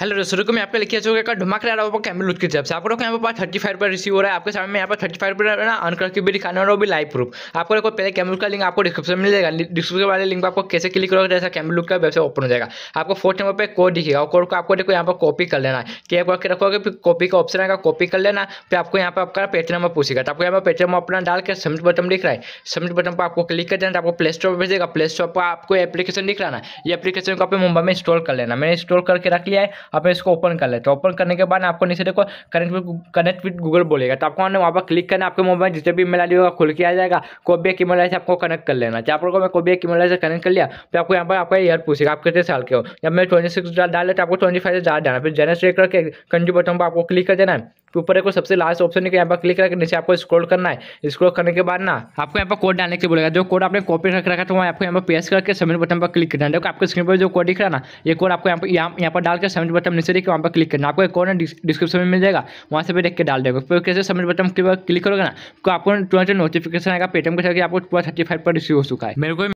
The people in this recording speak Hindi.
हेलो दोस्तों रुको मैं आपके लिखिए चुका का रहा है कैमल लूट की जब से आपको यहाँ पर थर्टी फाइव पर रिसीव हो रहा है आपके सामने यहाँ पर थर्टी फाइव पर ना अन करके भी दिखाने वाला वो भी लाइव प्रूफ आपको देखो पहले कैमरे का लिंक आपको डिस्क्रिप्शन में जाएगा डिस्क्रिप्शन वाले लिंक आपको कैसे क्लिक करोगे जैसा कैमरे लुक का वेबसाइट ओपन हो जाएगा आपको फोर्थ नंबर पर कोड दिखेगा और कोड को आपको देखो यहाँ पर कॉपी कर लेना है टेप करके रखोगे फिर कॉपी का ऑप्शन आएगा कॉपी कर लेना फिर आपको यहाँ पर आपका पेटी नंबर पूछेगा तो आपको यहाँ पर पेटी नंबर अपना डाल के सबमिट बटन दिख रहा है सबमिट बटन पर आपको क्लिक कर देना आपको प्ले स्टोर पर भेजेगा प्ले स्टोर पर आपको एप्लीकेशन दिख रहा है ये एप्लीकेशन को आप मुंबई में इंस्टॉल कर लेना मैंने इंस्टॉल करके रख लिया है आप इसको ओपन कर लेते हो ओपन करने के बाद आपको नीचे देखो connect with connect with Google बोलेगा तो आपको वहाँ पर क्लिक करना आपके मोबाइल जितने भी मेल आई होगा खुल के आ जाएगा कोई भी एक ईमेल आई से आपको कनेक्ट कर लेना चाहिए आपको मैं कोई भी एक ईमेल आई से कनेक्ट कर लिया तो आपको यहाँ पर आपका ईयर पूछेगा आप कितने साल के हो जब मैं ट्वेंटी सिक्स डाल लेते आपको ट्वेंटी फाइव से डाल डालना फिर जनरेट करके कंट्री बटन पर आपको क्लिक कर देना है ऊपर एक सबसे लास्ट ऑप्शन है कि यहाँ पर क्लिक करके नीचे आपको स्क्रॉल करना है स्क्रॉल करने के बाद ना आपको यहाँ पर कोड डालने के बोलेगा जो कोड आपने कॉपी रख रखा था वहाँ आपको यहाँ पर पेस्ट करके सबमिट बटन पर क्लिक करना है देखो आपके स्क्रीन पर जो कोड दिख रहा ना ये कोड आपको यहाँ पर यहाँ पर डालकर सबमिट बटन नीचे देखिए वहाँ पर क्लिक करना आपको एक कोड डिस्क्रिप्शन में मिल जाएगा वहाँ से भी देख के डाल देगा फिर कैसे सबमिट बटन क्लिक करोगे ना तो आपको तुरंत नोटिफिकेशन आएगा पेटीएम के आपको पूरा थर्टी फाइव पर रिसीव हो चुका है मेरे को